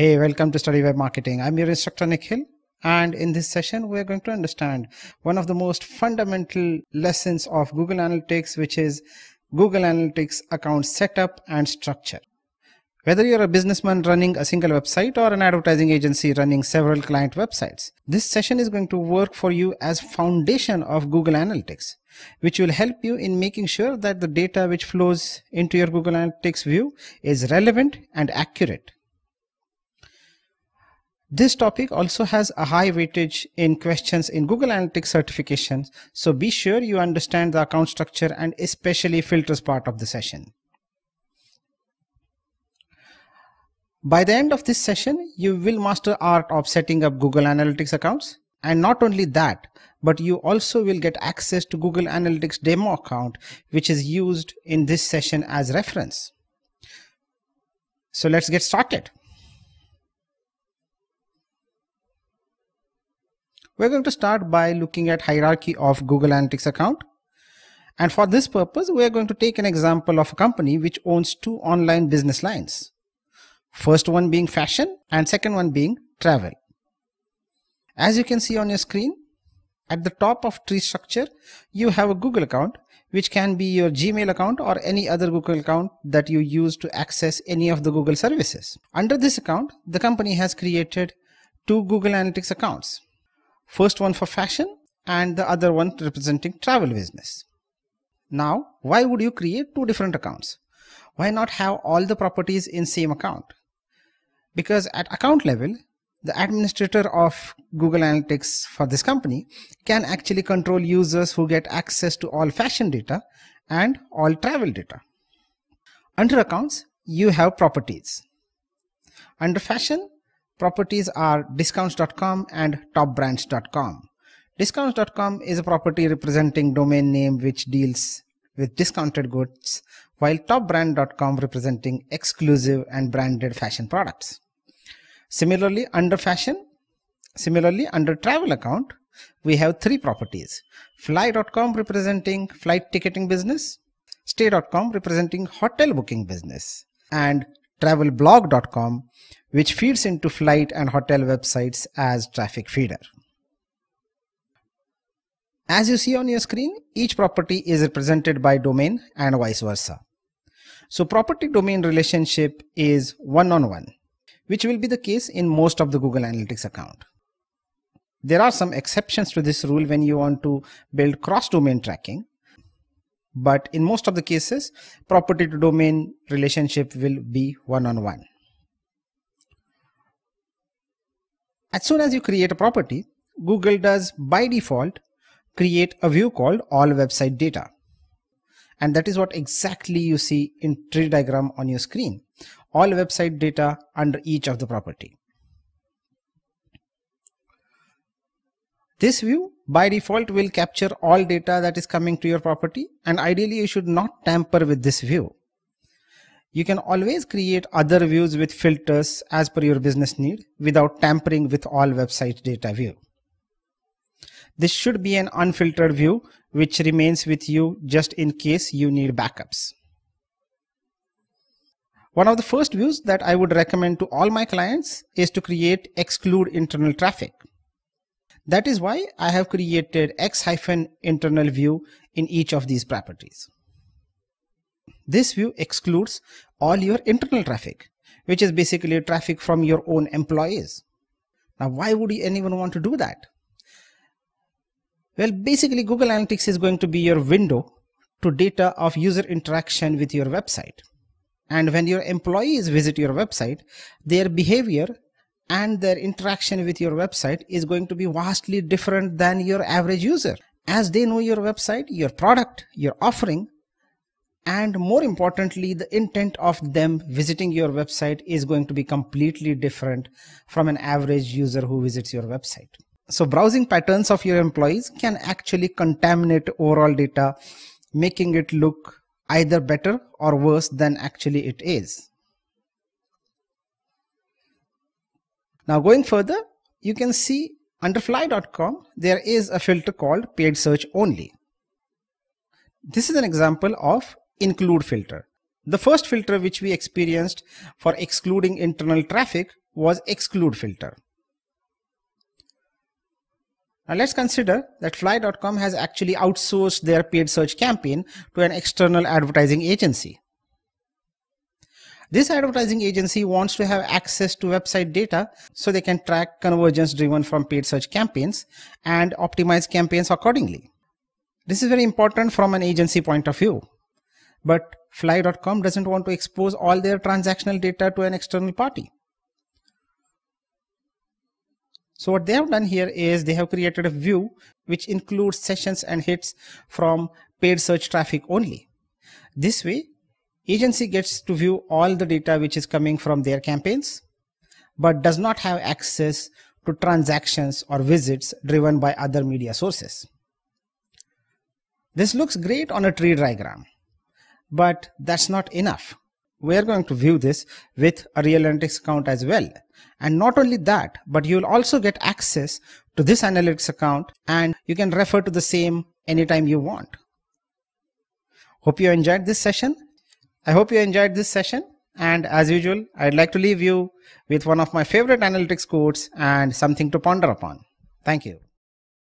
Hey, welcome to Study Web Marketing. I'm your instructor Nikhil. And in this session, we're going to understand one of the most fundamental lessons of Google Analytics, which is Google Analytics account setup and structure. Whether you're a businessman running a single website or an advertising agency running several client websites, this session is going to work for you as foundation of Google Analytics, which will help you in making sure that the data which flows into your Google Analytics view is relevant and accurate. This topic also has a high weightage in questions in Google Analytics certifications, so be sure you understand the account structure and especially filters part of the session. By the end of this session, you will master art of setting up Google Analytics accounts. And not only that, but you also will get access to Google Analytics demo account, which is used in this session as reference. So let's get started. We're going to start by looking at hierarchy of Google Analytics account. And for this purpose, we're going to take an example of a company which owns two online business lines. First one being fashion and second one being travel. As you can see on your screen, at the top of tree structure, you have a Google account, which can be your Gmail account or any other Google account that you use to access any of the Google services. Under this account, the company has created two Google Analytics accounts. First one for fashion and the other one representing travel business. Now, why would you create two different accounts? Why not have all the properties in same account? Because at account level, the administrator of Google Analytics for this company can actually control users who get access to all fashion data and all travel data. Under accounts, you have properties. Under fashion, Properties are discounts.com and topbrands.com. Discounts.com is a property representing domain name which deals with discounted goods, while topbrand.com representing exclusive and branded fashion products. Similarly, under fashion, similarly under travel account, we have three properties. Fly.com representing flight ticketing business, stay.com representing hotel booking business, and travelblog.com, which feeds into flight and hotel websites as traffic feeder. As you see on your screen, each property is represented by domain and vice versa. So property domain relationship is one-on-one, -on -one, which will be the case in most of the Google Analytics account. There are some exceptions to this rule when you want to build cross-domain tracking, but in most of the cases property to domain relationship will be one-on-one. -on -one. As soon as you create a property, Google does by default create a view called all website data. And that is what exactly you see in tree diagram on your screen. All website data under each of the property. This view by default will capture all data that is coming to your property and ideally you should not tamper with this view. You can always create other views with filters as per your business need without tampering with all website data view. This should be an unfiltered view which remains with you just in case you need backups. One of the first views that I would recommend to all my clients is to create exclude internal traffic. That is why I have created x hyphen internal view in each of these properties. This view excludes all your internal traffic, which is basically traffic from your own employees. Now, why would anyone want to do that? Well, basically Google Analytics is going to be your window to data of user interaction with your website. And when your employees visit your website, their behavior and their interaction with your website is going to be vastly different than your average user as they know your website your product your offering and more importantly the intent of them visiting your website is going to be completely different from an average user who visits your website so browsing patterns of your employees can actually contaminate overall data making it look either better or worse than actually it is Now going further, you can see under fly.com, there is a filter called paid search only. This is an example of include filter. The first filter which we experienced for excluding internal traffic was exclude filter. Now let's consider that fly.com has actually outsourced their paid search campaign to an external advertising agency. This advertising agency wants to have access to website data so they can track conversions driven from paid search campaigns and optimize campaigns accordingly. This is very important from an agency point of view. But fly.com doesn't want to expose all their transactional data to an external party. So what they have done here is they have created a view which includes sessions and hits from paid search traffic only. This way, agency gets to view all the data which is coming from their campaigns, but does not have access to transactions or visits driven by other media sources. This looks great on a tree diagram, but that's not enough. We are going to view this with a real analytics account as well. And not only that, but you'll also get access to this analytics account and you can refer to the same anytime you want. Hope you enjoyed this session I hope you enjoyed this session. And as usual, I'd like to leave you with one of my favorite analytics quotes and something to ponder upon. Thank you.